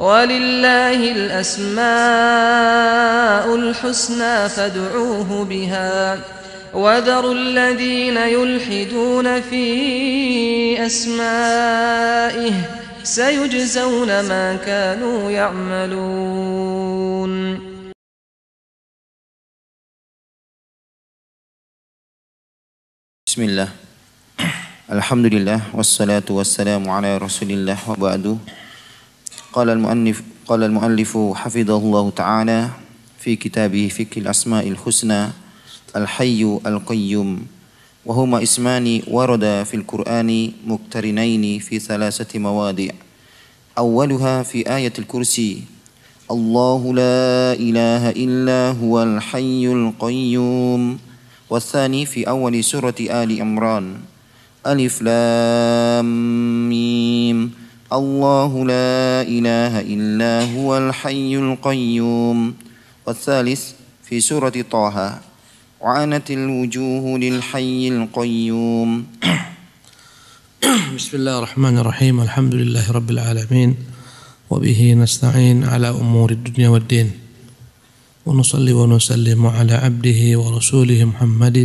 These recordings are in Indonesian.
ولله الأسماء الحسنى فادعوه بها وذروا الذين يلحدون في أسمائه سيجزون ما كانوا يعملون بسم الله الحمد لله والصلاة والسلام على رسول الله وبعد قال المؤلف قال المؤلف حفظه الله تعالى في كتابه فقه الأسماء الحسنى الحي القيوم وهما اسمان وردا في القرآن مقترنين في ثلاثة مواضع أولها في آية الكرسي الله لا إله إلا هو الحي القيوم والثاني في أول سورة آل عمران ألف لام ميم الله لا إله إلا هو الحي القيوم والثالث في سورة طه عانت الوجوه للحي القيوم بسم الله الرحمن الرحيم الحمد لله رب العالمين وبه نستعين على أمور الدنيا والدين ونصلي ونسلم على عبده ورسوله محمد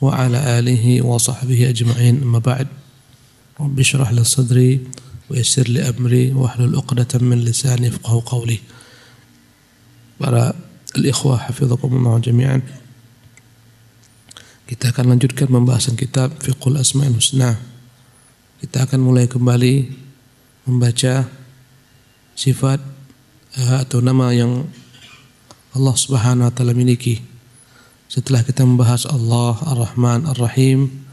وعلى آله وصحبه أجمعين أما بعد رب اشرح لي صدري ويسر li amri wahlul uqdatan min lisani yafqahu qawli. Para al-ikhwah hafizakumullah jami'an. Kita akan lanjutkan pembahasan kitab Fiqhul Asma'il Husna. Kita akan mulai kembali membaca sifat eh, atau nama yang Allah Subhanahu wa taala miliki. Setelah kita membahas Allah Ar-Rahman Ar-Rahim,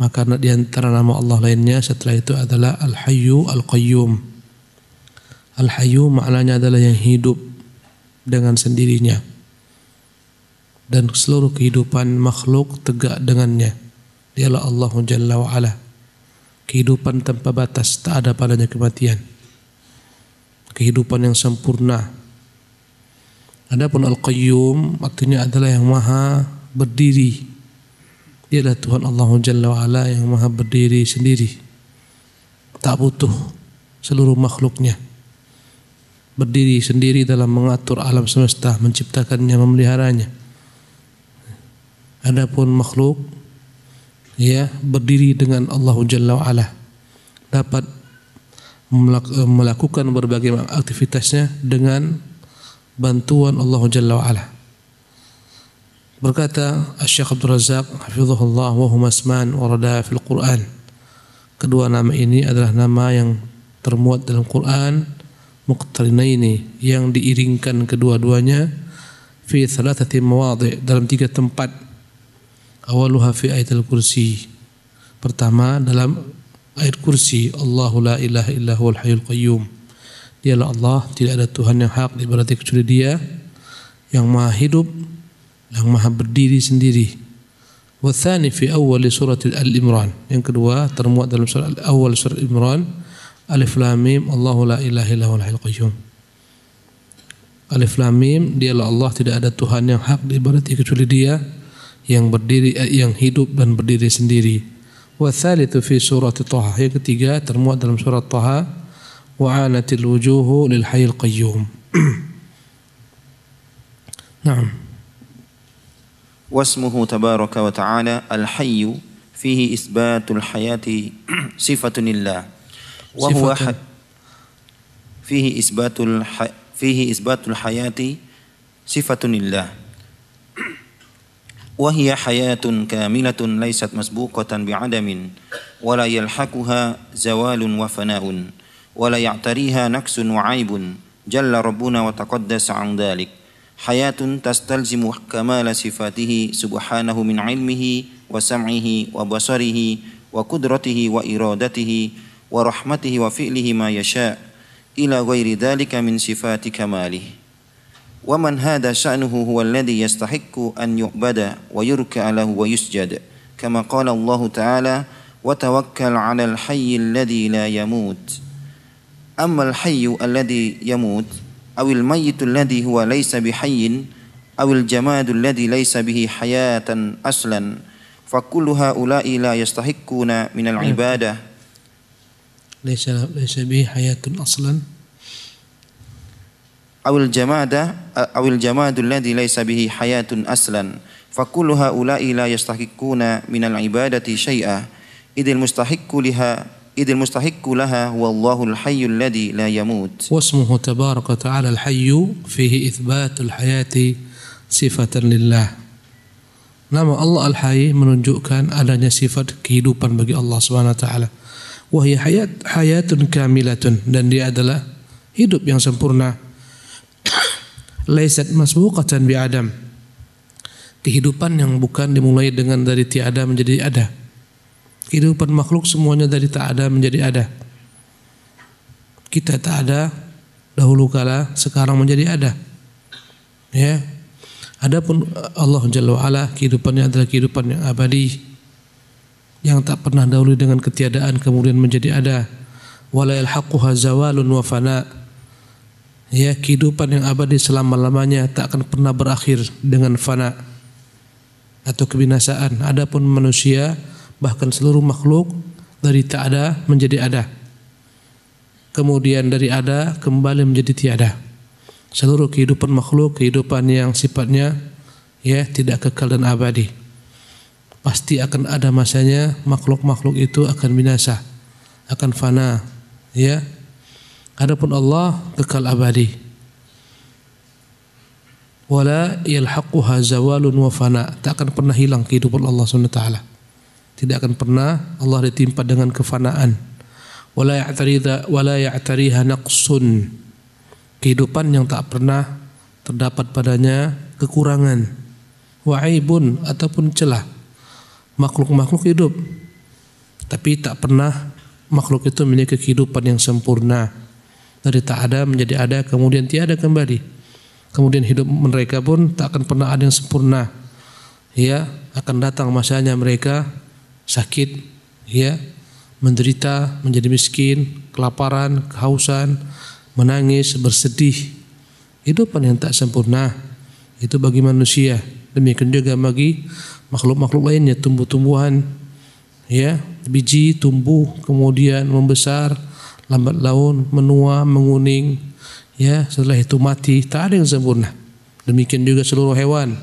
maka di antara nama Allah lainnya setelah itu adalah Al-Hayyu Al-Qayyum. Al-Hayyu maknanya adalah yang hidup dengan sendirinya. Dan seluruh kehidupan makhluk tegak dengannya. Dialah Allah Jalla allah Kehidupan tanpa batas, tak ada padanya kematian. Kehidupan yang sempurna. Adapun Al-Qayyum artinya adalah yang maha berdiri adalah Tuhan Allah Jalla wa'ala yang maha berdiri sendiri tak butuh seluruh makhluknya berdiri sendiri dalam mengatur alam semesta menciptakannya memeliharanya adapun makhluk ya berdiri dengan Allah Jalla wa'ala dapat melakukan berbagai aktivitasnya dengan bantuan Allah Jalla wa'ala Berkata Syekh Abdul Razak hafizahullah wa huma isman warada fil Quran. Kedua nama ini adalah nama yang termuat dalam Quran muqtarinaini yang diiringkan kedua-duanya fi thalathati mawadhi' dalam tiga tempat. Awaluha fi ayatul kursi. Pertama dalam ayat kursi Allahu la ilaha illa huwal hayyul qayyum. Dialah Allah, tidak ada Tuhan yang hak diibadati kecuali Dia yang Maha hidup yang maha berdiri sendiri. Wathani fi awal surat Al-Imran. Yang kedua termuat dalam surat awal surat Al-Imran. Alif Lam Mim Allahu la ilaha illa huwal qayyum. Alif Lam Mim dialah Allah tidak ada Tuhan yang hak diibadati kecuali Dia yang berdiri eh, yang hidup dan berdiri sendiri. Wathalithu fi surat Thaha. Yang ketiga termuat dalam surat Thaha. Wa'anatil wujuhu lil hayyul qayyum. Naam. واسمه تبارك وتعالى الحي فيه إثبات الحياة صفة لله وهو صفة. فيه إثبات الح... فيه إثبات الحياة صفة لله وهي حياة كاملة ليست مسبوقة بعدم ولا يلحقها زوال وفناء ولا يعتريها نقص وعيب جل ربنا وتقدس عن ذلك حياة تستلزم كمال صفاته سبحانه من علمه وسمعه وبصره وقدرته وإرادته ورحمته وفعله ما يشاء إلى غير ذلك من صفات كماله ومن هذا شأنه هو الذي يستحق أن يعبد ويركع له ويسجد كما قال الله تعالى وتوكل على الحي الذي لا يموت أما الحي الذي يموت awil mayyitul ladhi huwa laysa bihayyin awil jamadul ladhi laysa bihi hayatan aslan fakullu ulai la yastahiqquna minal hmm. ibadah laysa laysa bihi hayatun aslan awil Jamadah, awil jamadul ladhi laysa bihi hayatun aslan fakullu ulai la yastahiqquna minal ibadati syai'a idil mustahikku liha إذ المستحق لها هو الله الحي الذي لا يموت واسمه تبارك وتعالى الحي فيه إثبات الحياة صفة لله Nama Allah Al-Hayy menunjukkan adanya sifat kehidupan bagi Allah Subhanahu wa taala. Wahya hayat hayatun kamilatun dan dia adalah hidup yang sempurna. Laisat masbuqatan bi Adam. Kehidupan yang bukan dimulai dengan dari tiada menjadi ada Kehidupan makhluk semuanya dari tak ada menjadi ada. Kita tak ada dahulu kala, sekarang menjadi ada. Ya. Adapun eh, Allah Jalla wa'ala kehidupannya adalah kehidupan yang abadi yang tak pernah dahulu dengan ketiadaan kemudian menjadi ada wala yalhaquha zawalun wa fana ya kehidupan yang abadi selama-lamanya tak akan pernah berakhir dengan fana atau kebinasaan adapun manusia bahkan seluruh makhluk dari tak ada menjadi ada. Kemudian dari ada kembali menjadi tiada. Seluruh kehidupan makhluk, kehidupan yang sifatnya ya tidak kekal dan abadi. Pasti akan ada masanya makhluk-makhluk itu akan binasa, akan fana, ya. Adapun Allah kekal abadi. Wala yalhaquha zawalun wa fana. Tak akan pernah hilang kehidupan Allah Subhanahu wa taala tidak akan pernah Allah ditimpa dengan kefanaan. Wala ya'tarida wala ya'tariha naqsun. Kehidupan yang tak pernah terdapat padanya kekurangan. Wa aibun ataupun celah. Makhluk-makhluk hidup tapi tak pernah makhluk itu memiliki kehidupan yang sempurna. Dari tak ada menjadi ada kemudian tiada kembali. Kemudian hidup mereka pun tak akan pernah ada yang sempurna. Ya, akan datang masanya mereka sakit, ya, menderita, menjadi miskin, kelaparan, kehausan, menangis, bersedih. Hidupan yang tak sempurna itu bagi manusia. Demikian juga bagi makhluk-makhluk lainnya, tumbuh-tumbuhan, ya, biji tumbuh kemudian membesar, lambat laun menua, menguning, ya, setelah itu mati. Tak ada yang sempurna. Demikian juga seluruh hewan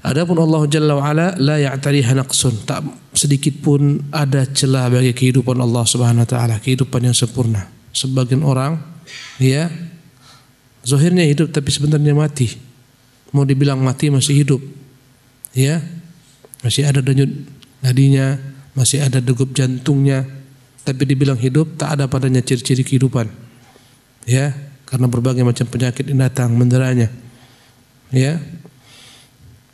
Adapun Allah Jalla wa ala la ya'tariha naqsun. Tak sedikit pun ada celah bagi kehidupan Allah Subhanahu wa taala, kehidupan yang sempurna. Sebagian orang ya zahirnya hidup tapi sebenarnya mati. Mau dibilang mati masih hidup. Ya. Masih ada denyut nadinya, masih ada degup jantungnya, tapi dibilang hidup tak ada padanya ciri-ciri kehidupan. Ya, karena berbagai macam penyakit yang datang menderanya. Ya,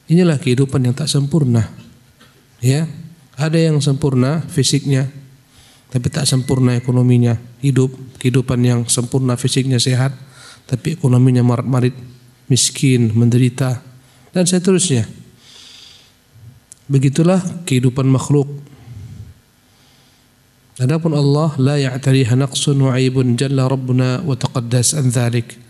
Inilah kehidupan yang tak sempurna. Ya, ada yang sempurna fisiknya, tapi tak sempurna ekonominya. Hidup kehidupan yang sempurna fisiknya sehat, tapi ekonominya marit-marit, miskin, menderita, dan seterusnya. Begitulah kehidupan makhluk. Adapun Allah la ya'tariha naqsun wa aibun jalla rabbuna wa taqaddas an dhalik.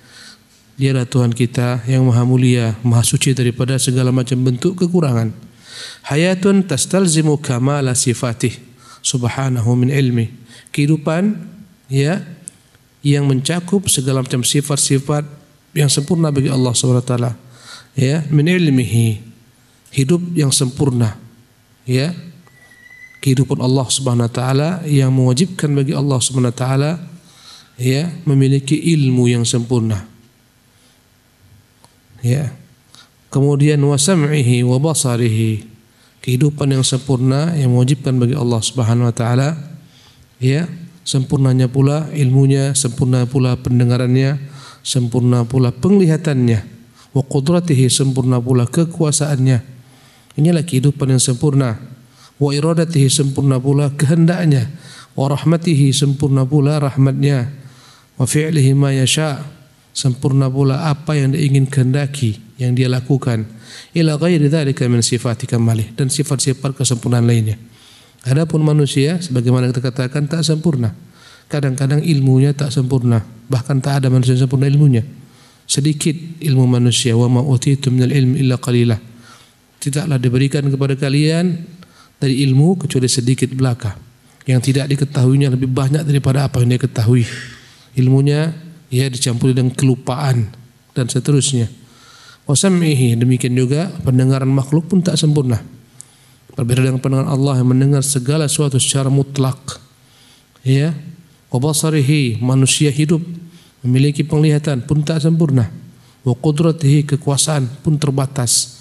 Dialah Tuhan kita yang maha mulia, maha suci daripada segala macam bentuk kekurangan. Hayatun tastalzimu kamala sifatih subhanahu min ilmi. Kehidupan ya yang mencakup segala macam sifat-sifat yang sempurna bagi Allah Subhanahu wa taala. Ya, min ilmihi. Hidup yang sempurna. Ya. Kehidupan Allah Subhanahu wa taala yang mewajibkan bagi Allah Subhanahu wa taala ya memiliki ilmu yang sempurna ya kemudian wasam'ihi wa basarihi kehidupan yang sempurna yang mewajibkan bagi Allah Subhanahu wa taala ya sempurnanya pula ilmunya sempurna pula pendengarannya sempurna pula penglihatannya wa qudratihi sempurna pula kekuasaannya inilah kehidupan yang sempurna wa iradatihi sempurna pula kehendaknya wa rahmatihi sempurna pula rahmatnya wa fi'lihi ma yasha' sempurna pula apa yang dia ingin kehendaki yang dia lakukan ila ghairi dzalika min sifati kamalih dan sifat-sifat kesempurnaan lainnya adapun manusia sebagaimana kita katakan tak sempurna kadang-kadang ilmunya tak sempurna bahkan tak ada manusia yang sempurna ilmunya sedikit ilmu manusia wa ma utitu minal ilmi illa qalilah tidaklah diberikan kepada kalian dari ilmu kecuali sedikit belaka yang tidak diketahuinya lebih banyak daripada apa yang dia ketahui ilmunya ya dicampuri dengan kelupaan dan seterusnya. Wasamihi demikian juga pendengaran makhluk pun tak sempurna. Berbeda dengan pendengaran Allah yang mendengar segala sesuatu secara mutlak. Ya, wabasarihi manusia hidup memiliki penglihatan pun tak sempurna. Wa qudratihi kekuasaan pun terbatas.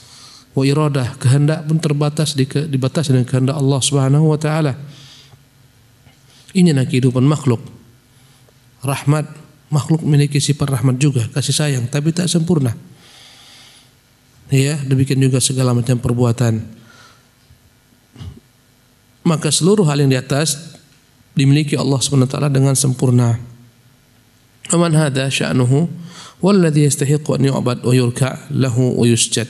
Wa iradah kehendak pun terbatas dibatasi dengan kehendak Allah Subhanahu wa taala. Inilah kehidupan makhluk. Rahmat makhluk memiliki sifat rahmat juga, kasih sayang, tapi tak sempurna. Ya, demikian juga segala macam perbuatan. Maka seluruh hal yang di atas dimiliki Allah SWT dengan sempurna. Aman hada sya'nuhu walladhi yastahiqu an yu'bad wa yurka lahu wa yusjad.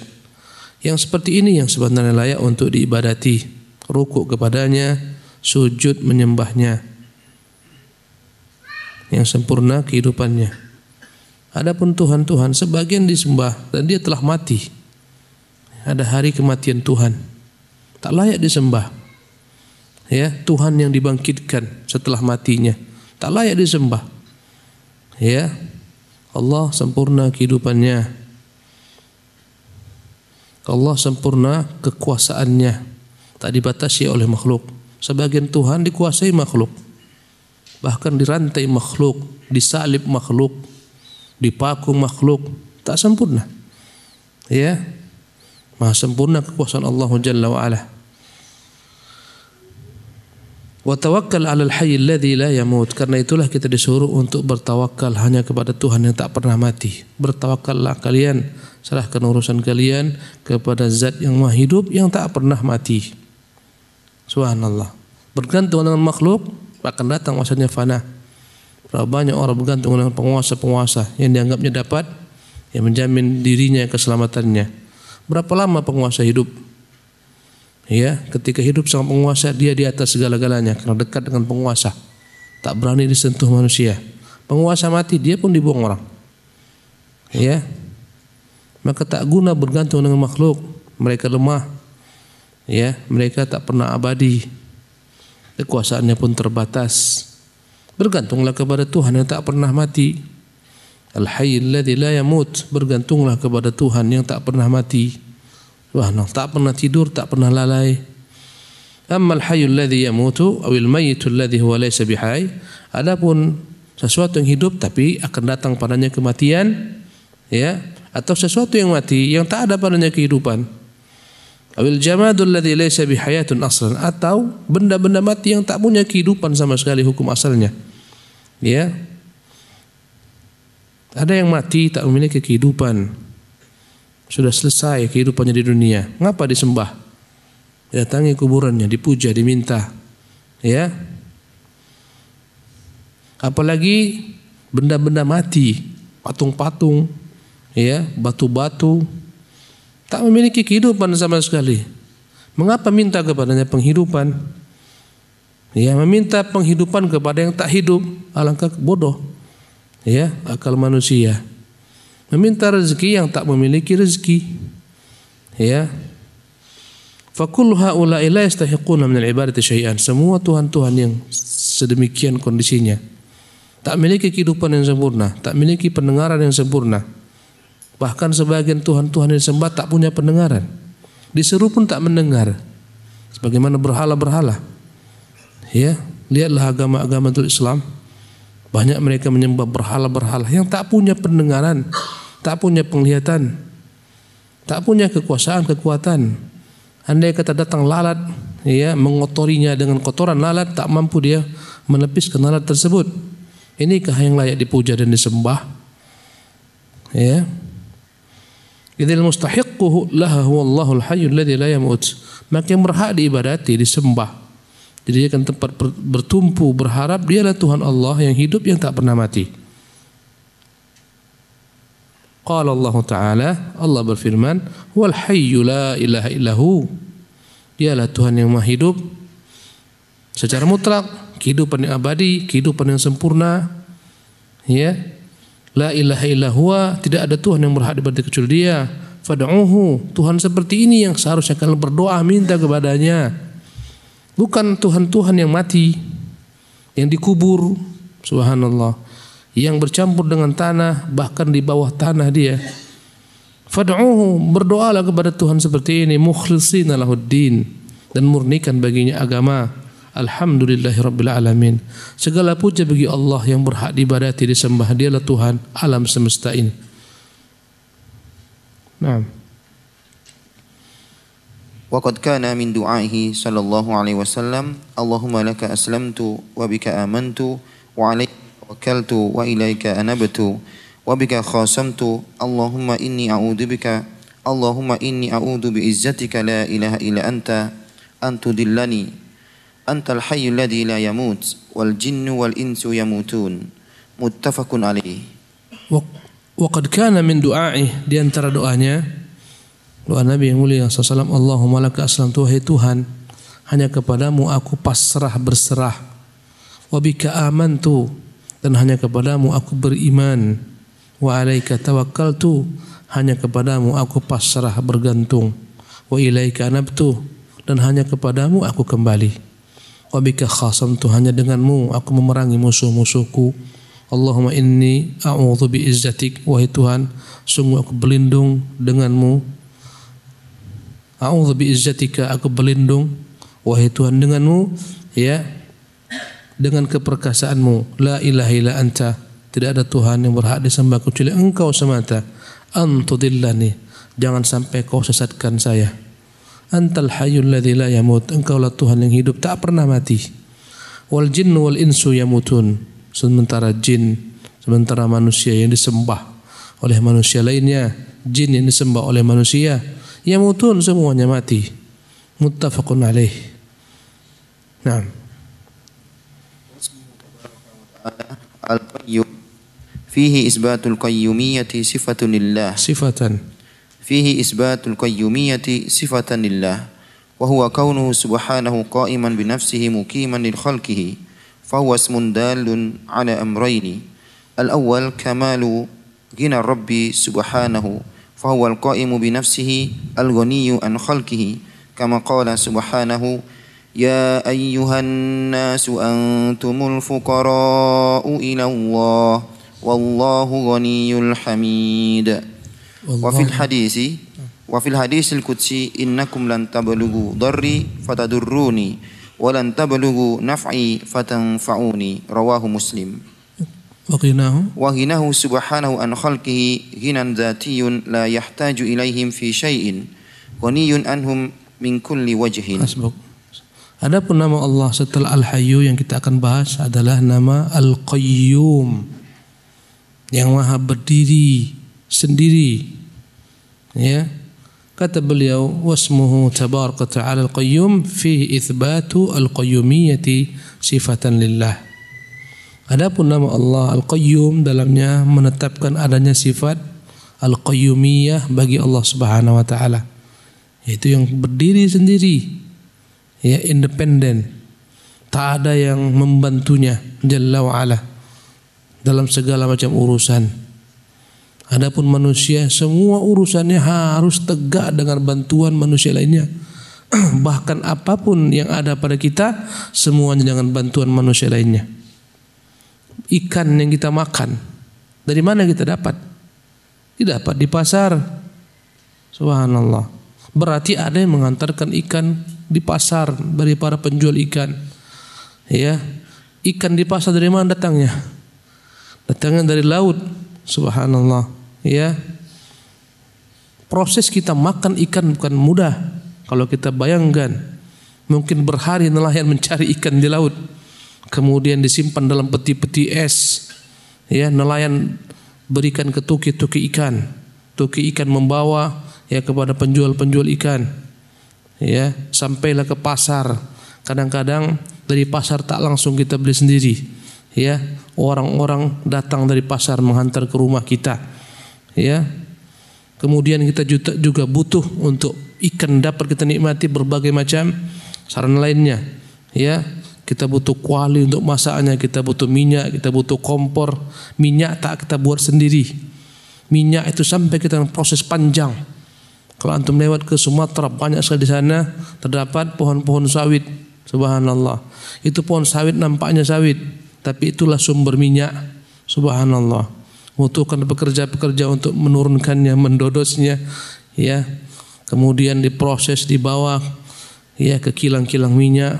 Yang seperti ini yang sebenarnya layak untuk diibadati, rukuk kepadanya, sujud menyembahnya yang sempurna kehidupannya. Adapun Tuhan-Tuhan sebagian disembah dan dia telah mati. Ada hari kematian Tuhan. Tak layak disembah. Ya, Tuhan yang dibangkitkan setelah matinya. Tak layak disembah. Ya. Allah sempurna kehidupannya. Allah sempurna kekuasaannya. Tak dibatasi oleh makhluk. Sebagian Tuhan dikuasai makhluk bahkan dirantai makhluk, disalib makhluk, dipaku makhluk, tak sempurna. Ya. Maha sempurna kekuasaan Allah Jalla wa ala. Wa tawakkal 'alal hayy alladhi la yamut. Karena itulah kita disuruh untuk bertawakal hanya kepada Tuhan yang tak pernah mati. Bertawakallah kalian, serahkan urusan kalian kepada Zat yang Maha hidup yang tak pernah mati. Subhanallah. Bergantung dengan makhluk akan datang masanya fana. Berapa banyak orang bergantung dengan penguasa-penguasa yang dianggapnya dapat yang menjamin dirinya keselamatannya. Berapa lama penguasa hidup? Ya, ketika hidup sang penguasa dia di atas segala-galanya karena dekat dengan penguasa. Tak berani disentuh manusia. Penguasa mati dia pun dibuang orang. Ya. Maka tak guna bergantung dengan makhluk. Mereka lemah. Ya, mereka tak pernah abadi kekuasaannya pun terbatas. Bergantunglah kepada Tuhan yang tak pernah mati. Al-Hayyul ladzi la yamut, bergantunglah kepada Tuhan yang tak pernah mati. Wah, nah, tak pernah tidur, tak pernah lalai. Amma al-hayyul ladzi yamutu aw mayyitul ladzi huwa laysa bihay. Adapun sesuatu yang hidup tapi akan datang padanya kematian, ya, atau sesuatu yang mati yang tak ada padanya kehidupan. Awil jamadul ladzi laysa bihayatun aslan atau benda-benda mati yang tak punya kehidupan sama sekali hukum asalnya. Ya. Ada yang mati tak memiliki kehidupan. Sudah selesai kehidupannya di dunia. Ngapa disembah? Datangi kuburannya, dipuja, diminta. Ya. Apalagi benda-benda mati, patung-patung, ya, batu-batu, Tak memiliki kehidupan sama sekali. Mengapa minta kepadanya penghidupan? Ya, meminta penghidupan kepada yang tak hidup, alangkah bodoh. Ya, akal manusia. Meminta rezeki yang tak memiliki rezeki. Ya. Fakul haula ila yastahiquna min al-ibadati syai'an. Semua tuhan-tuhan yang sedemikian kondisinya tak memiliki kehidupan yang sempurna, tak memiliki pendengaran yang sempurna, Bahkan sebagian Tuhan-Tuhan yang disembah tak punya pendengaran. Diseru pun tak mendengar. Sebagaimana berhala-berhala. Ya, lihatlah agama-agama itu Islam. Banyak mereka menyembah berhala-berhala yang tak punya pendengaran, tak punya penglihatan, tak punya kekuasaan, kekuatan. Andai kata datang lalat, ya mengotorinya dengan kotoran lalat, tak mampu dia melepiskan lalat tersebut. Inikah yang layak dipuja dan disembah? Ya, Idzal mustahiqquhu laha huwallahul hayyul ladzi la yamut. Maka yang berhak diibadati, disembah, dijadikan tempat bertumpu berharap dialah Tuhan Allah yang hidup yang tak pernah mati. Qala Allah Ta'ala Allah berfirman wal hayyu la ilaha illahu dialah Tuhan yang maha hidup secara mutlak kehidupan yang abadi kehidupan yang sempurna ya La ilaha illa huwa, tidak ada Tuhan yang berhak diberi kecuali Dia. Fada'uhu, Tuhan seperti ini yang seharusnya kalian berdoa minta kepadanya. Bukan Tuhan-Tuhan yang mati, yang dikubur, subhanallah, yang bercampur dengan tanah, bahkan di bawah tanah dia. Fada'uhu, berdoalah kepada Tuhan seperti ini, mukhlisina lahuddin, dan murnikan baginya agama. Alhamdulillahirabbil alamin. Segala puja bagi Allah yang berhak diibadati disembah. Dialah Tuhan alam semesta ini. Naam. وقد كان من دعائه صلى الله عليه وسلم اللهم لك أسلمت وبك آمنت وعليك توكلت وإليك أنبت وبك خاصمت اللهم إني أعوذ بك اللهم إني أعوذ بعزتك لا إله إلا أنت أن تضلني Antal hayyul ladzi la yamut wal jinnu wal insu yamutun. Muttafaqun alaih. Waqad kana min du'a'i di antara doanya doa Nabi yang mulia sallallahu Allahumma laka aslamtu wahai Tuhan hanya kepadamu aku pasrah berserah wabika amantu dan hanya kepadamu aku beriman wa alaika tawakkaltu hanya kepadamu aku pasrah bergantung wa ilaika dan hanya kepadamu aku kembali wabika khasam tu hanya denganmu aku memerangi musuh-musuhku Allahumma inni a'udzu bi izzatik wahai Tuhan sungguh aku berlindung denganmu a'udzu bi izzatika aku berlindung wahai Tuhan denganmu ya dengan keperkasaanmu la ilaha illa anta tidak ada Tuhan yang berhak disembah kecuali engkau semata antudillani jangan sampai kau sesatkan saya Antal hayyul ladzi la yamut. Engkaulah Tuhan yang hidup tak pernah mati. Wal jinnu wal insu yamutun. Sementara jin, sementara manusia yang disembah oleh manusia lainnya, jin yang disembah oleh manusia, yamutun semuanya mati. Muttafaqun alaih. Naam. Al-Qayyum fihi isbatul qayyumiyyati sifatun lillah. Sifatan. فيه إثبات القيومية صفة لله وهو كونه سبحانه قائما بنفسه مقيما لخلقه فهو اسم دال على أمرين الأول كمال غنى الرب سبحانه فهو القائم بنفسه الغني عن خلقه كما قال سبحانه يا أيها الناس أنتم الفقراء إلى الله والله غني الحميد Wafil hadisi Wafil hadis hadisil kudsi innakum lan tabalugu darri fatadurruni walan tabalugu naf'i fatanfa'uni rawahu muslim وغناه وغناه سبحانه عن خلقه غنى ذاتي لا يحتاج إليهم في شيء غني عنهم من كل وجه حسبك Adapun nama Allah setelah Al-Hayyu yang kita akan bahas adalah nama Al-Qayyum yang maha berdiri sendiri ya kata beliau wasmuhu tabaraka ta'ala al-qayyum fi itsbatu al-qayyumiyyati sifatan lillah Adapun nama Allah Al-Qayyum dalamnya menetapkan adanya sifat Al-Qayyumiyah bagi Allah Subhanahu wa taala. Yaitu yang berdiri sendiri. Ya, independen. Tak ada yang membantunya Jalla wa ala dalam segala macam urusan. Adapun manusia semua urusannya harus tegak dengan bantuan manusia lainnya. Bahkan apapun yang ada pada kita semuanya dengan bantuan manusia lainnya. Ikan yang kita makan dari mana kita dapat? Tidak dapat di pasar. Subhanallah. Berarti ada yang mengantarkan ikan di pasar dari para penjual ikan. Ya. Ikan di pasar dari mana datangnya? Datangnya dari laut. Subhanallah ya proses kita makan ikan bukan mudah kalau kita bayangkan mungkin berhari nelayan mencari ikan di laut kemudian disimpan dalam peti-peti es ya nelayan berikan ke tuki-tuki ikan tuki ikan membawa ya kepada penjual-penjual ikan ya sampailah ke pasar kadang-kadang dari pasar tak langsung kita beli sendiri ya orang-orang datang dari pasar menghantar ke rumah kita ya. Kemudian kita juga butuh untuk ikan dapat kita nikmati berbagai macam sarana lainnya, ya. Kita butuh kuali untuk masaknya, kita butuh minyak, kita butuh kompor. Minyak tak kita buat sendiri. Minyak itu sampai kita proses panjang. Kalau antum lewat ke Sumatera banyak sekali di sana terdapat pohon-pohon sawit. Subhanallah. Itu pohon sawit nampaknya sawit, tapi itulah sumber minyak. Subhanallah. Membutuhkan pekerja-pekerja untuk menurunkannya, mendodosnya, ya. Kemudian diproses di bawah, ya ke kilang-kilang minyak,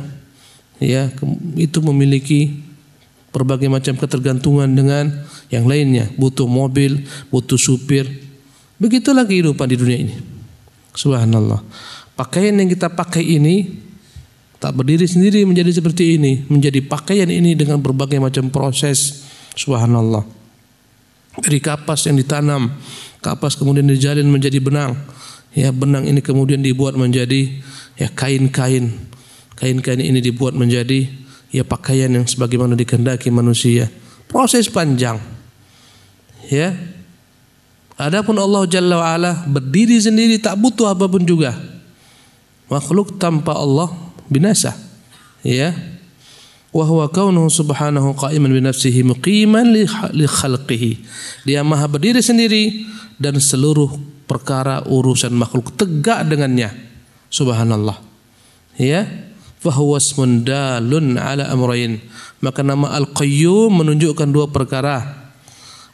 ya itu memiliki berbagai macam ketergantungan dengan yang lainnya. Butuh mobil, butuh supir. Begitulah kehidupan di dunia ini. Subhanallah. Pakaian yang kita pakai ini tak berdiri sendiri menjadi seperti ini, menjadi pakaian ini dengan berbagai macam proses. Subhanallah dari kapas yang ditanam, kapas kemudian dijalin menjadi benang. Ya, benang ini kemudian dibuat menjadi ya kain-kain. Kain-kain ini dibuat menjadi ya pakaian yang sebagaimana dikehendaki manusia. Proses panjang. Ya. Adapun Allah Jalla wa'ala berdiri sendiri tak butuh apapun juga. Makhluk tanpa Allah binasa. Ya wahwa kaunuhu subhanahu qa'iman bi nafsihi muqiman li khalqihi. Dia maha berdiri sendiri dan seluruh perkara urusan makhluk tegak dengannya. Subhanallah. Ya. Fahuwa ismun dalun ala amrayn. Maka nama Al-Qayyum menunjukkan dua perkara.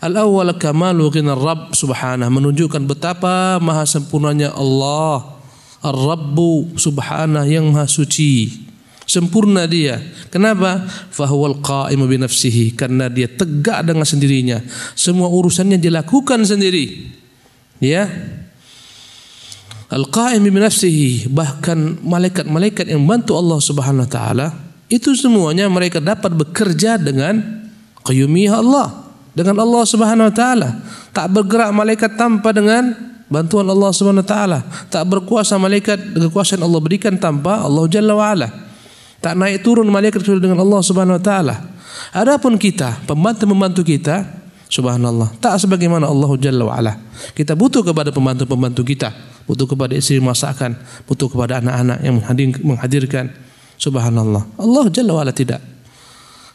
Al-awwal kamalu ghinar Rabb subhanahu menunjukkan betapa maha sempurnanya Allah. Ar-Rabbu subhanahu yang maha suci sempurna dia. Kenapa? Fahuwal qa'imu bi nafsihi karena dia tegak dengan sendirinya. Semua urusannya dilakukan sendiri. Ya. Al-qa'im bi nafsihi bahkan malaikat-malaikat yang membantu Allah Subhanahu wa taala itu semuanya mereka dapat bekerja dengan qayyumiyah Allah, dengan Allah Subhanahu wa taala. Tak bergerak malaikat tanpa dengan bantuan Allah Subhanahu wa taala. Tak berkuasa malaikat kekuasaan Allah berikan tanpa Allah Jalla wa ala. Tak naik turun malaikat kecuali dengan Allah Subhanahu wa taala. Adapun kita, pembantu-pembantu kita, subhanallah, tak sebagaimana Allah Jalla wa ala. Kita butuh kepada pembantu-pembantu kita, butuh kepada istri masakan, butuh kepada anak-anak yang menghadirkan. Subhanallah. Allah Jalla wa ala tidak.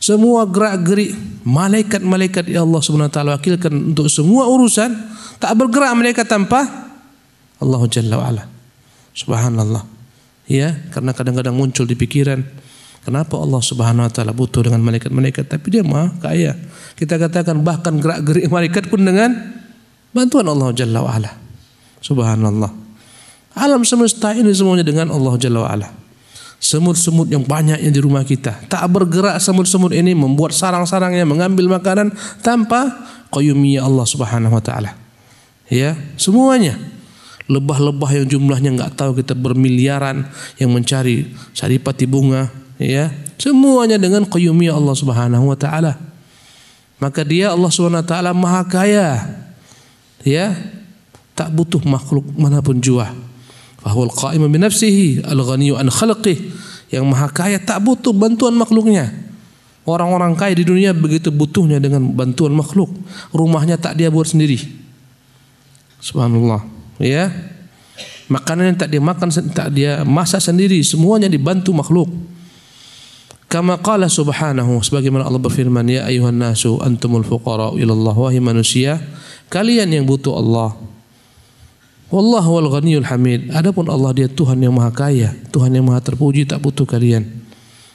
Semua gerak-gerik malaikat-malaikat ya Allah Subhanahu wa taala wakilkan untuk semua urusan tak bergerak mereka tanpa Allah Jalla wa ala. Subhanallah ya karena kadang-kadang muncul di pikiran kenapa Allah Subhanahu wa taala butuh dengan malaikat-malaikat tapi dia mah kaya kita katakan bahkan gerak-gerik malaikat pun dengan bantuan Allah Jalla wa ala subhanallah alam semesta ini semuanya dengan Allah Jalla wa ala semut-semut yang banyak yang di rumah kita tak bergerak semut-semut ini membuat sarang-sarangnya mengambil makanan tanpa qayyumiyah Allah Subhanahu wa taala ya semuanya lebah-lebah yang jumlahnya nggak tahu kita bermiliaran yang mencari saripati bunga ya semuanya dengan qayyumiyah Allah Subhanahu wa taala maka dia Allah Subhanahu wa taala maha kaya ya tak butuh makhluk manapun jua fahuwal qa'imu bi nafsihi al-ghaniyyu an khalqih yang maha kaya tak butuh bantuan makhluknya Orang-orang kaya di dunia begitu butuhnya dengan bantuan makhluk. Rumahnya tak dia buat sendiri. Subhanallah ya makanan yang tak dia makan tak dia masak sendiri semuanya dibantu makhluk kama qala subhanahu sebagaimana Allah berfirman ya ayuhan nasu antumul fuqara ilallah wahai manusia kalian yang butuh Allah wallahu wal ghaniyul hamid adapun Allah dia Tuhan yang maha kaya Tuhan yang maha terpuji tak butuh kalian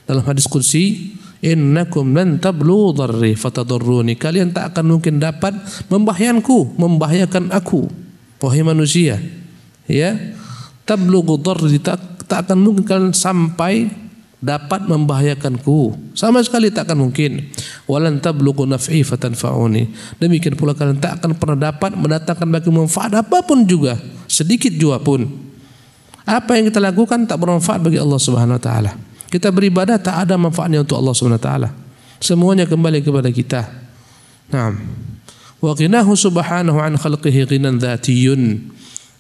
dalam hadis qudsi innakum lan tablu dharri fatadurruni kalian tak akan mungkin dapat membahayanku, membahayakan aku wahai manusia, ya, kotor dharri tak, tak akan mungkin kalian sampai dapat membahayakanku. Sama sekali tak akan mungkin. Walan tablughu naf'i fatanfa'uni. Demikian pula kalian tak akan pernah dapat mendatangkan bagi manfaat apapun juga, sedikit jua pun. Apa yang kita lakukan tak bermanfaat bagi Allah Subhanahu wa taala. Kita beribadah tak ada manfaatnya untuk Allah Subhanahu wa taala. Semuanya kembali kepada kita. Naam. Wa ghinahu subhanahu an khalqihi ghinan dzatiyun.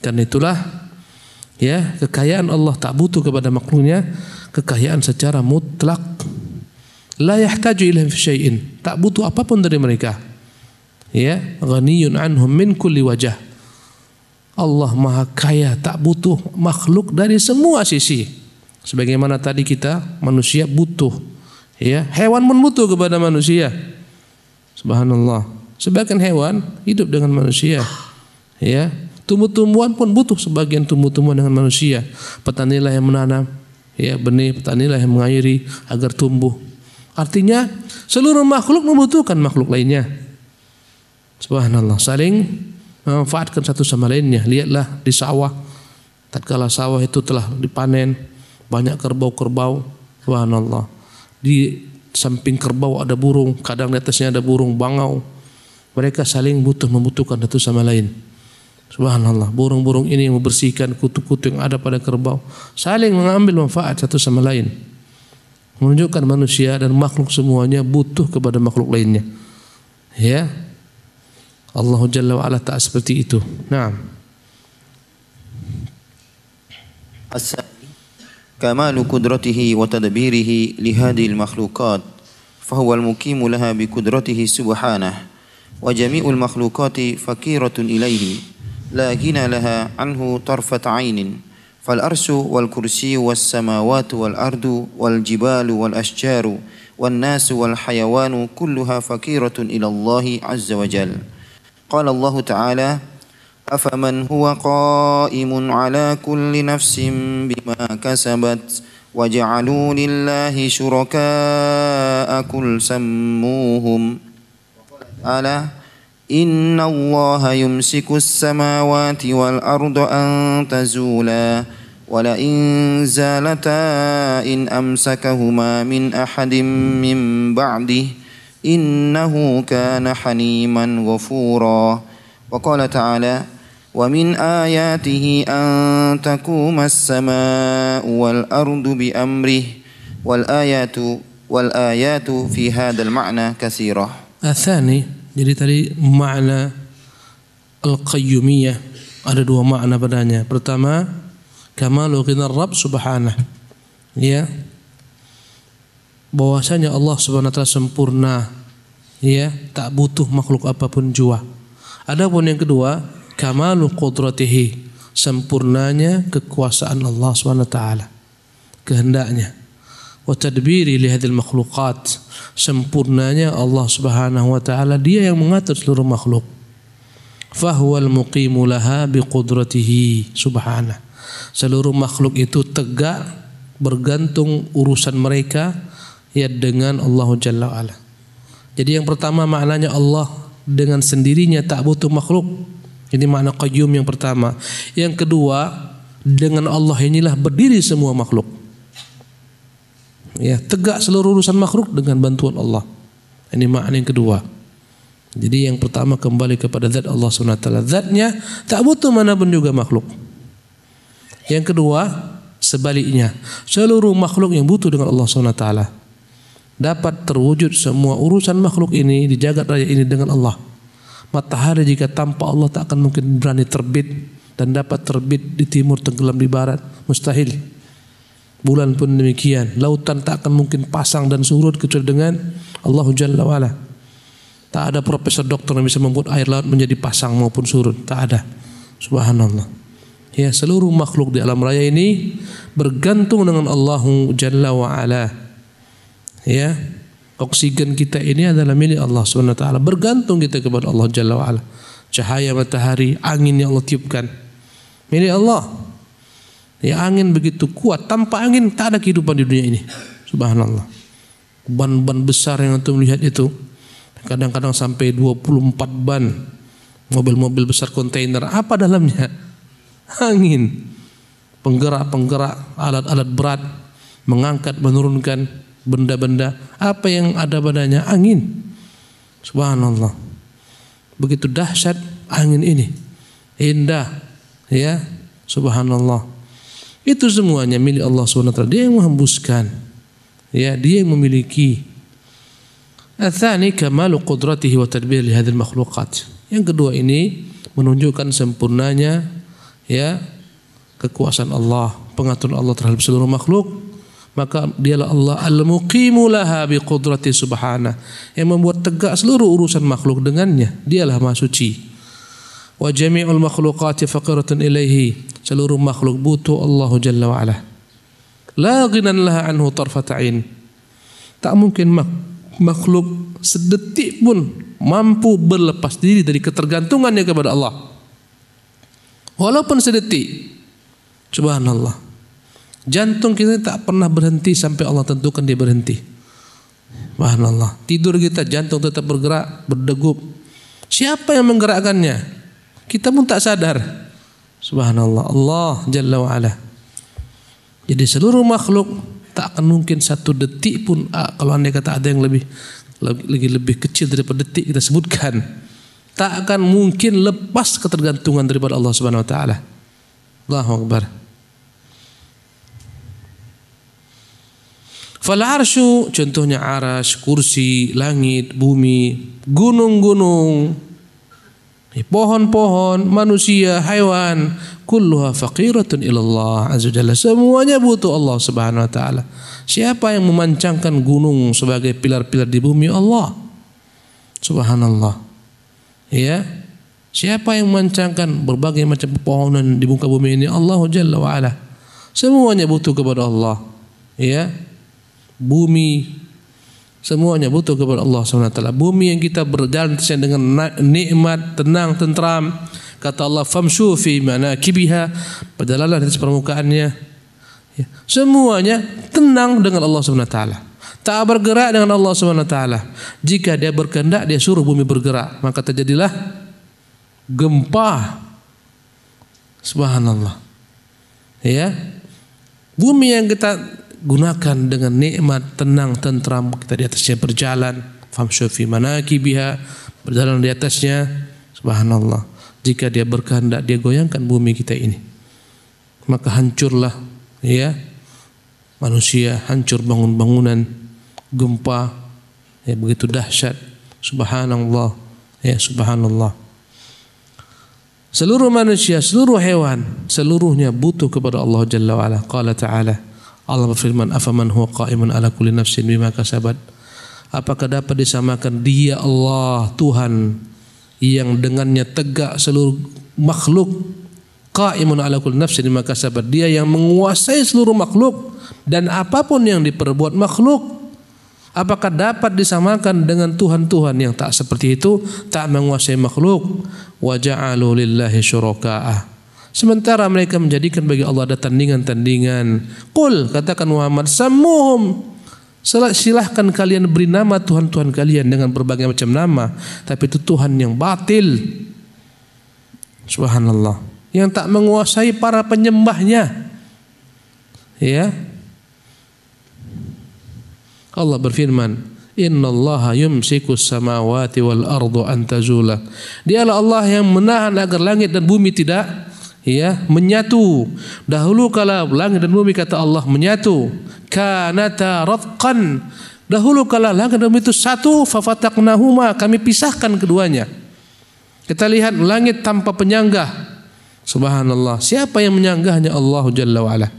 Karena itulah ya kekayaan Allah tak butuh kepada makhluknya kekayaan secara mutlak. La yahtaju ilaihim fi syai'in. Tak butuh apapun dari mereka. Ya, ghaniyun anhum min kulli wajah. Allah Maha Kaya tak butuh makhluk dari semua sisi. Sebagaimana tadi kita manusia butuh, ya hewan pun butuh kepada manusia. Subhanallah. Sebagian hewan hidup dengan manusia. Ya. Tumbuh-tumbuhan pun butuh sebagian tumbuh-tumbuhan dengan manusia. Petanilah yang menanam, ya benih, petanilah yang mengairi agar tumbuh. Artinya seluruh makhluk membutuhkan makhluk lainnya. Subhanallah, saling memanfaatkan satu sama lainnya. Lihatlah di sawah, tatkala sawah itu telah dipanen, banyak kerbau-kerbau, subhanallah. Di samping kerbau ada burung, kadang di atasnya ada burung bangau, mereka saling butuh membutuhkan satu sama lain. Subhanallah, burung-burung ini yang membersihkan kutu-kutu yang ada pada kerbau, saling mengambil manfaat satu sama lain. Menunjukkan manusia dan makhluk semuanya butuh kepada makhluk lainnya. Ya. Allah Jalla wa'ala tak seperti itu. Naam. كمال قدرته وتدبيره لهذه المخلوقات فهو المقيم لها بقدرته سبحانه وجميع المخلوقات فقيرة إليه لا غنى لها عنه طرفة عين فالأرش والكرسي والسماوات والأرض والجبال والأشجار والناس والحيوان كلها فقيرة إلى الله عز وجل قال الله تعالى أفمن هو قائم على كل نفس بما كسبت وجعلوا لله شركاء كل سموهم ألا إن الله يمسك السماوات والأرض أن تزولا ولئن زالتا إن أمسكهما من أحد من بعده إنه كان حليما غفورا وقال تعالى ومن آياته أن تقوم السماء والأرض بأمره والآيات والآيات في هذا المعنى كثيرة Athani, jadi tadi makna al-qayyumiyah ada dua makna padanya. Pertama, kamalu ghinar Rabb subhanah. Ya. Bahwasanya Allah Subhanahu wa taala sempurna. Ya, tak butuh makhluk apapun jua. Adapun yang kedua, kamalu qudratihi. Sempurnanya kekuasaan Allah Subhanahu wa taala. Kehendaknya wa tadbiri lihadil makhluqat. Sempurnanya Allah Subhanahu wa taala, Dia yang mengatur seluruh makhluk. Fahuwal muqimu laha biqudratihi subhanahu. Seluruh makhluk itu tegak bergantung urusan mereka ya dengan Allah Jalla ala. Jadi yang pertama maknanya Allah dengan sendirinya tak butuh makhluk. Ini makna qayyum yang pertama. Yang kedua, dengan Allah inilah berdiri semua makhluk. Ya, tegak seluruh urusan makhluk dengan bantuan Allah. Ini makna yang kedua. Jadi yang pertama kembali kepada zat Allah Swt. Zatnya tak butuh mana pun juga makhluk. Yang kedua, sebaliknya, seluruh makhluk yang butuh dengan Allah Swt. dapat terwujud semua urusan makhluk ini di jagat raya ini dengan Allah. Matahari jika tanpa Allah tak akan mungkin berani terbit dan dapat terbit di timur tenggelam di barat, mustahil. Bulan pun demikian. Lautan tak akan mungkin pasang dan surut kecuali dengan Allah Jalla wa'ala. Tak ada profesor dokter yang bisa membuat air laut menjadi pasang maupun surut. Tak ada. Subhanallah. Ya, seluruh makhluk di alam raya ini bergantung dengan Allah Jalla wa'ala. Ya, oksigen kita ini adalah milik Allah Subhanahu taala. Bergantung kita kepada Allah Jalla wa'ala. Cahaya matahari, angin yang Allah tiupkan milik Allah. Ya angin begitu kuat, tanpa angin tak ada kehidupan di dunia ini. Subhanallah. Ban-ban besar yang antum lihat itu kadang-kadang sampai 24 ban. Mobil-mobil besar kontainer apa dalamnya? Angin. Penggerak-penggerak alat-alat berat mengangkat menurunkan benda-benda apa yang ada padanya angin. Subhanallah. Begitu dahsyat angin ini. Indah ya. Subhanallah. Itu semuanya milik Allah SWT. Dia yang menghembuskan. Ya, dia yang memiliki. Athani kamalu qudratihi wa tadbir li hadhil makhluqat. Yang kedua ini menunjukkan sempurnanya ya kekuasaan Allah, pengaturan Allah terhadap seluruh makhluk. Maka dialah Allah al-muqimu laha bi qudrati subhana yang membuat tegak seluruh urusan makhluk dengannya. Dialah Maha Suci. Wa jami'ul makhluqati faqiratun ilaihi Seluruh makhluk butuh Allah Jalla wa'ala. La ghinan laha anhu tarfata'in. Tak mungkin makhluk sedetik pun mampu berlepas diri dari ketergantungannya kepada Allah. Walaupun sedetik. Subhanallah. Jantung kita tak pernah berhenti sampai Allah tentukan dia berhenti. Subhanallah. Tidur kita jantung tetap bergerak, berdegup. Siapa yang menggerakkannya? Kita pun tak sadar. Subhanallah. Allah Jalla wa'ala. Jadi seluruh makhluk tak akan mungkin satu detik pun ah, kalau anda kata ada yang lebih lagi lebih kecil daripada detik kita sebutkan tak akan mungkin lepas ketergantungan daripada Allah Subhanahu wa taala. Allahu akbar. Fal arsyu contohnya aras, kursi, langit, bumi, gunung-gunung, Pohon-pohon, manusia, hewan, kulluha faqiratun ilallah azza jalla. Semuanya butuh Allah Subhanahu wa taala. Siapa yang memancangkan gunung sebagai pilar-pilar di bumi Allah? Subhanallah. Ya. Siapa yang memancangkan berbagai macam pepohonan di muka bumi ini? Allah jalla wa ala. Semuanya butuh kepada Allah. Ya. Bumi Semuanya butuh kepada Allah SWT. Bumi yang kita berjalan dengan nikmat, tenang, tentram. Kata Allah, famshu fi manakibiha. Berjalanlah di permukaannya. Ya. Semuanya tenang dengan Allah SWT. Tak bergerak dengan Allah SWT. Jika dia berkehendak, dia suruh bumi bergerak. Maka terjadilah gempa. Subhanallah. Ya. Bumi yang kita gunakan dengan nikmat, tenang, tentram. Kita di atasnya berjalan. Famshu fi manakibiha. Berjalan di atasnya. Subhanallah. Jika dia berkehendak, dia goyangkan bumi kita ini. Maka hancurlah ya manusia, hancur bangun-bangunan, gempa ya begitu dahsyat. Subhanallah. Ya subhanallah. Seluruh manusia, seluruh hewan, seluruhnya butuh kepada Allah Jalla Qala ta'ala. Allah berfirman, "Afaman huwa qa'imun ala kulli nafsin bima kasabat?" Apakah dapat disamakan dia Allah Tuhan yang dengannya tegak seluruh makhluk qa'imun ala kulli nafsin bima kasabat? Dia yang menguasai seluruh makhluk dan apapun yang diperbuat makhluk. Apakah dapat disamakan dengan Tuhan-Tuhan yang tak seperti itu, tak menguasai makhluk? Wa ja'alu lillahi Sementara mereka menjadikan bagi Allah ada tandingan-tandingan. Kul, katakan Muhammad, semuhum. Silahkan kalian beri nama Tuhan-Tuhan kalian dengan berbagai macam nama. Tapi itu Tuhan yang batil. Subhanallah. Yang tak menguasai para penyembahnya. Ya. Allah berfirman, Inna Allah yumsiku samawati wal ardu antazula. Dialah Allah yang menahan agar langit dan bumi tidak ya menyatu dahulu kala langit dan bumi kata Allah menyatu kanata ratqan dahulu kala langit dan bumi itu satu fafataqnahuma kami pisahkan keduanya kita lihat langit tanpa penyangga subhanallah siapa yang menyanggahnya Allah jalla wa ala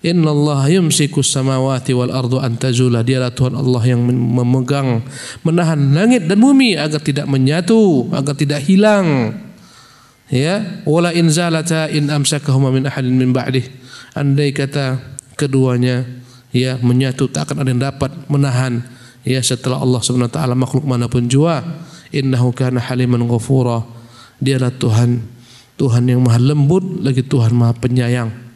Inna Allah yumsiku samawati wal ardu antazula Dialah Tuhan Allah yang memegang Menahan langit dan bumi agar tidak menyatu Agar tidak hilang ya wala in zalata in amsakahuma min ahadin min ba'dih andai kata keduanya ya menyatu tak akan ada yang dapat menahan ya setelah Allah Subhanahu wa taala makhluk manapun jua innahu kana haliman ghafura dialah Tuhan Tuhan yang maha lembut lagi Tuhan maha penyayang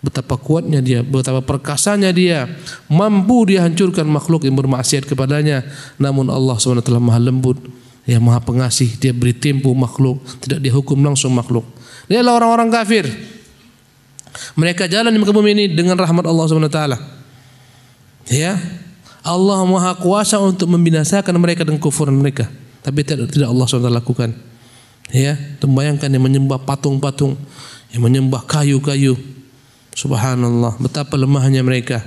betapa kuatnya dia, betapa perkasanya dia, mampu dia hancurkan makhluk yang bermaksiat kepadanya. Namun Allah SWT maha lembut, dia maha pengasih dia beri tempo makhluk tidak dihukum langsung makhluk dia adalah orang-orang kafir mereka jalan di muka bumi ini dengan rahmat Allah swt. ya Allah maha kuasa untuk membinasakan mereka dan kufuran mereka tapi tidak Allah swt lakukan ya bayangkan yang menyembah patung-patung yang menyembah kayu-kayu subhanallah betapa lemahnya mereka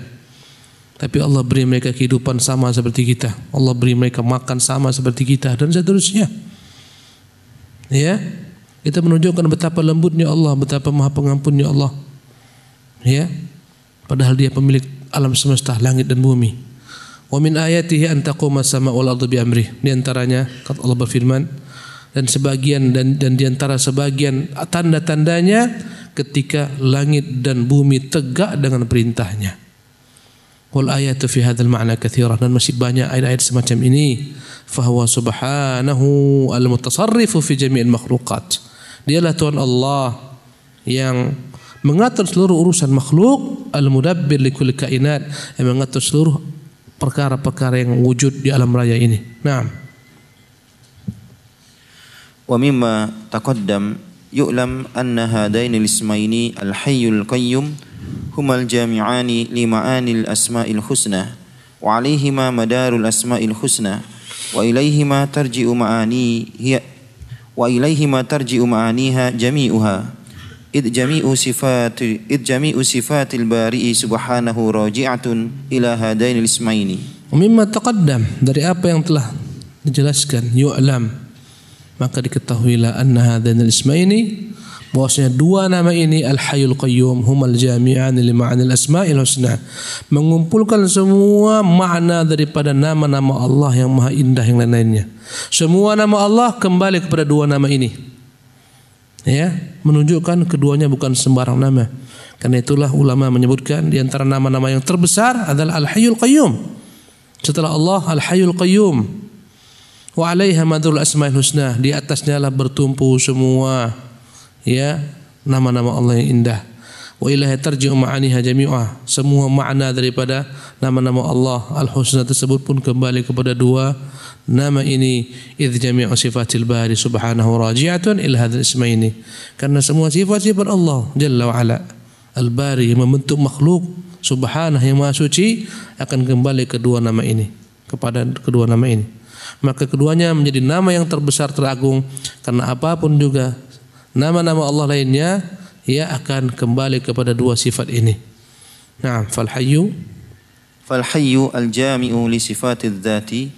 tapi Allah beri mereka kehidupan sama seperti kita. Allah beri mereka makan sama seperti kita dan seterusnya. Ya. Kita menunjukkan betapa lembutnya Allah, betapa maha pengampunnya Allah. Ya. Padahal dia pemilik alam semesta, langit dan bumi. Wa min ayatihi an taquma sama'u wal ardu bi amrih. Di antaranya kata Allah berfirman dan sebagian dan dan di antara sebagian tanda-tandanya ketika langit dan bumi tegak dengan perintahnya wal ayatu fi hadzal ma'na katsirah dan masih banyak ayat-ayat semacam ini fahuwa subhanahu al mutasarrifu fi jami'il makhluqat dialah Tuhan Allah yang mengatur seluruh urusan makhluk al mudabbir li kulli kainat yang mengatur seluruh perkara-perkara yang wujud di alam raya ini na'am wa mimma taqaddam yu'lam anna hadaini al-ismaini al-hayyul qayyum هما الجامعان لمعاني الأسماء الحسنى وعليهما مدار الأسماء الحسنى وإليهما ترجع معاني هي وإليهما ترجع معانيها جميعها إذ جميع صفات إذ جميع صفات البارئ سبحانه راجعة إلى هذين الاسمين ومما تقدم dari apa yang telah dijelaskan yu'lam maka diketahuilah anna hadainal ismaini bahwasanya dua nama ini Al Hayyul Qayyum humal jami'an li ma'anil asma'il husna mengumpulkan semua makna daripada nama-nama Allah yang maha indah yang lain-lainnya semua nama Allah kembali kepada dua nama ini ya menunjukkan keduanya bukan sembarang nama karena itulah ulama menyebutkan di antara nama-nama yang terbesar adalah Al Hayyul Qayyum setelah Allah Al Hayyul Qayyum wa 'alaiha madrul asma'il husna di atasnya lah bertumpu semua ya nama-nama Allah yang indah. Wa ilahi tarji'u ma'aniha jami'ah. Semua makna daripada nama-nama Allah al-husna tersebut pun kembali kepada dua nama ini idh jami'u sifatil bari subhanahu raji'atun ila hadzal ismaini. Karena semua sifat-sifat Allah jalla wa ala al-bari membentuk makhluk subhanahu yang maha suci akan kembali kedua nama ini kepada kedua nama ini maka keduanya menjadi nama yang terbesar teragung karena apapun juga nama-nama Allah lainnya ia akan kembali kepada dua sifat ini. Naam, fal hayyu fal hayyu al jami'u li sifatidz dzati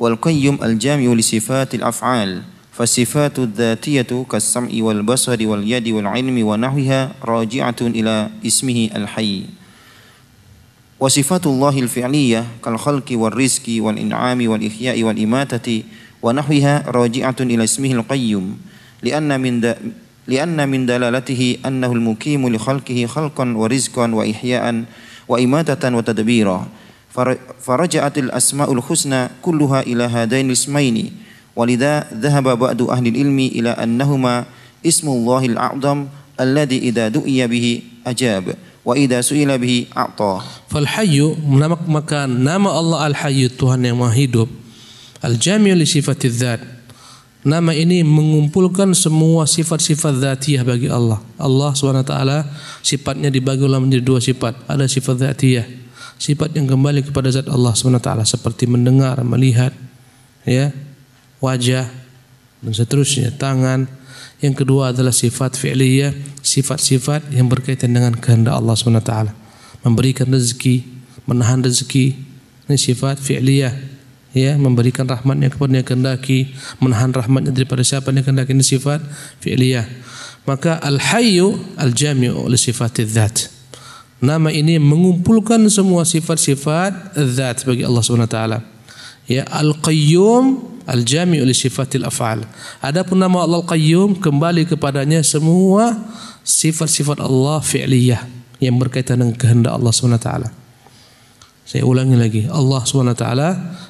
wal qayyum al jami'u li sifatil af'al. فالصفات الذاتية كالسمع والبصر واليد والعلم ونحوها راجعة إلى اسمه الحي وصفات الله الفعلية كالخلق والرزق والإنعام والإحياء والإماتة ونحوها راجعة إلى اسمه القيوم لأن من لأن من دلالته أنه المقيم لخلقه خلقا ورزقا وإحياء وإماتة وتدبيرا فرجعت الأسماء الحسنى كلها إلى هذين الاسمين ولذا ذهب بعض أهل العلم إلى أنهما اسم الله الأعظم الذي إذا دعي به أجاب وإذا سئل به أعطى فالحي مكان نام الله الحي Tuhan yang Maha Hidup الجامع لصفة الذات Nama ini mengumpulkan semua sifat-sifat zatiyah bagi Allah. Allah SWT sifatnya dibagi ulang menjadi dua sifat. Ada sifat zatiyah, sifat yang kembali kepada zat Allah SWT seperti mendengar, melihat, ya, wajah dan seterusnya, tangan. Yang kedua adalah sifat fi'liyah, sifat-sifat yang berkaitan dengan kehendak Allah SWT. Memberikan rezeki, menahan rezeki, ini sifat fi'liyah ya memberikan rahmatnya kepada yang kehendaki menahan rahmatnya daripada siapa yang kehendaki ini sifat fi'liyah maka al hayyu al jami'u li sifatidz zat nama ini mengumpulkan semua sifat-sifat zat bagi Allah Subhanahu wa taala ya al qayyum al jami'u li sifatil af'al adapun nama Allah al qayyum kembali kepadanya semua sifat-sifat Allah fi'liyah yang berkaitan dengan kehendak Allah Subhanahu wa taala saya ulangi lagi, Allah SWT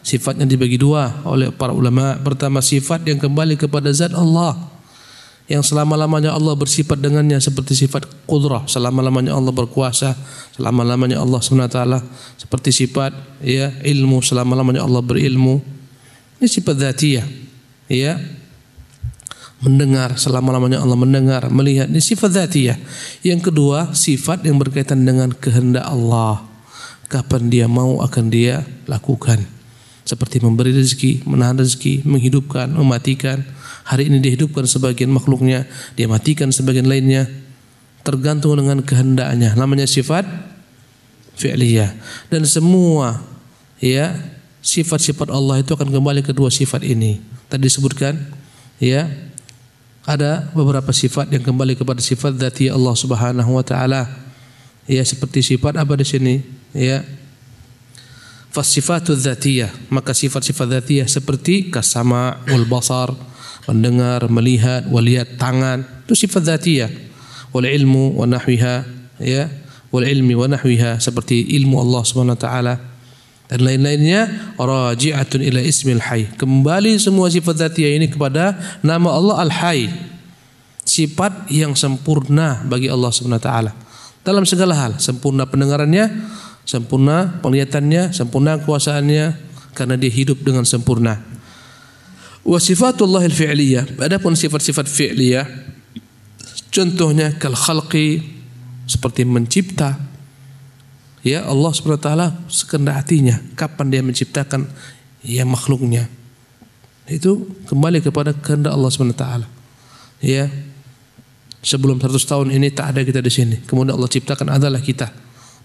sifatnya dibagi dua oleh para ulama. Pertama sifat yang kembali kepada zat Allah. Yang selama-lamanya Allah bersifat dengannya seperti sifat kudrah. Selama-lamanya Allah berkuasa. Selama-lamanya Allah SWT seperti sifat ya ilmu. Selama-lamanya Allah berilmu. Ini sifat zatiyah. Ya, mendengar selama-lamanya Allah mendengar, melihat ini sifat zatiyah. Yang kedua, sifat yang berkaitan dengan kehendak Allah kapan dia mau akan dia lakukan. Seperti memberi rezeki, menahan rezeki, menghidupkan, mematikan. Hari ini dihidupkan sebagian makhluknya, dia matikan sebagian lainnya. Tergantung dengan kehendaknya. Namanya sifat fi'liyah. Dan semua ya sifat-sifat Allah itu akan kembali ke dua sifat ini. Tadi disebutkan ya ada beberapa sifat yang kembali kepada sifat dzati Allah Subhanahu wa taala. Ya seperti sifat apa di sini? ya fasifatu dzatiyah maka sifat-sifat dzatiyah seperti kasama wal basar mendengar melihat waliat tangan itu sifat dzatiyah wal ilmu wa nahwiha ya wal ilmi wa nahwiha seperti ilmu Allah Subhanahu wa taala dan lain-lainnya raji'atun ila ismil hayy kembali semua sifat dzatiyah ini kepada nama Allah al hayy sifat yang sempurna bagi Allah Subhanahu wa taala dalam segala hal sempurna pendengarannya sempurna penglihatannya, sempurna kekuasaannya karena dia hidup dengan sempurna. Wa sifatullah al-fi'liyah, adapun sifat-sifat fi'liyah contohnya kal khalqi seperti mencipta. Ya Allah Subhanahu wa taala sekendak hatinya kapan dia menciptakan ya makhluknya. Itu kembali kepada kehendak Allah Subhanahu wa taala. Ya. Sebelum 100 tahun ini tak ada kita di sini. Kemudian Allah ciptakan adalah kita.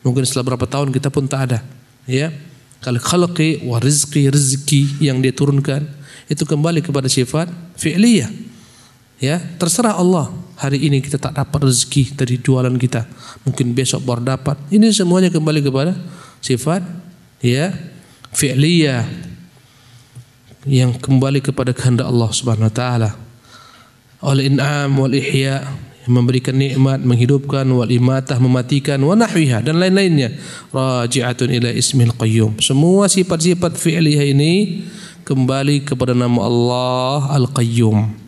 Mungkin setelah berapa tahun kita pun tak ada. Ya. Kalau khalqi wa rizqi, rezeki yang dia turunkan itu kembali kepada sifat fi'liyah. Ya, terserah Allah. Hari ini kita tak dapat rezeki dari jualan kita. Mungkin besok baru dapat. Ini semuanya kembali kepada sifat ya fi'liyah yang kembali kepada kehendak Allah Subhanahu wa taala. Al-in'am wal ihya memberikan nikmat, menghidupkan, wal imatah mematikan, wa nahwiha dan lain-lainnya. Raji'atun ila ismil qayyum. Semua sifat-sifat fi'liyah ini kembali kepada nama Allah Al-Qayyum.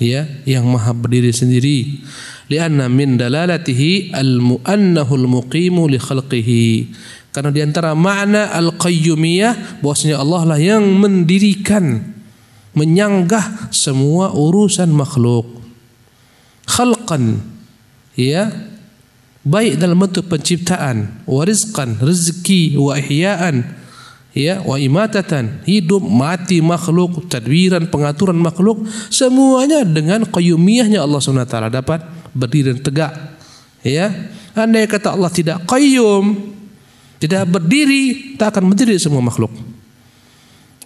Ya, yang Maha berdiri sendiri. Lianna min dalalatihi al-mu'annahu al-muqimu li khalqihi. Karena diantara makna al-qayyumiyah bahwasanya Allah lah yang mendirikan, menyanggah semua urusan makhluk khalqan ya baik dalam bentuk penciptaan wa rizqan rezeki wa ihya'an ya wa imatatan hidup mati makhluk pengaturan makhluk semuanya dengan qayyumiyahnya Allah Subhanahu wa taala dapat berdiri dan tegak ya andai kata Allah tidak qayyum tidak berdiri tak akan berdiri semua makhluk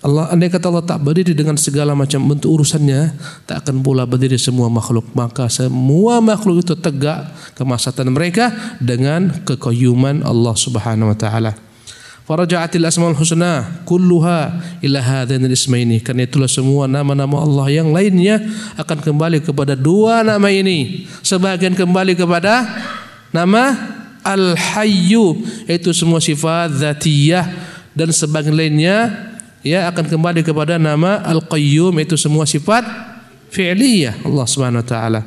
Allah andai kata Allah tak berdiri dengan segala macam bentuk urusannya, tak akan pula berdiri semua makhluk. Maka semua makhluk itu tegak kemasatan mereka dengan kekoyuman Allah Subhanahu wa taala. Faraja'atil asmaul husna kulluha ila hadainil ismaini. Karena itulah semua nama-nama Allah yang lainnya akan kembali kepada dua nama ini. Sebagian kembali kepada nama Al-Hayyu yaitu semua sifat zatiyah dan sebagian lainnya ya akan kembali kepada nama Al-Qayyum itu semua sifat fi'liyah Allah Subhanahu wa taala.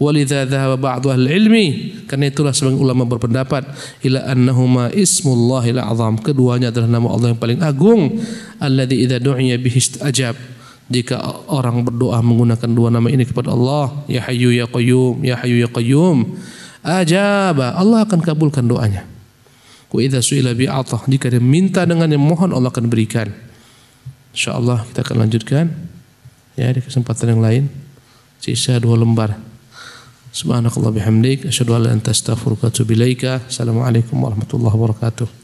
Walidza dzahaba ba'du ahli ilmi karena itulah sebagian ulama berpendapat ila annahuma ismullahil azam keduanya adalah nama Allah yang paling agung alladzi idza du'iya bihi istajab jika orang berdoa menggunakan dua nama ini kepada Allah ya hayyu ya qayyum ya hayyu ya qayyum ajaba Allah akan kabulkan doanya wa idza su'ila bi jika dia minta dengan yang mohon Allah akan berikan insyaallah kita akan lanjutkan ya di kesempatan yang lain sisa dua lembar subhanakallah bihamdik asyhadu an la ilaha illa anta astaghfiruka wa assalamualaikum warahmatullahi wabarakatuh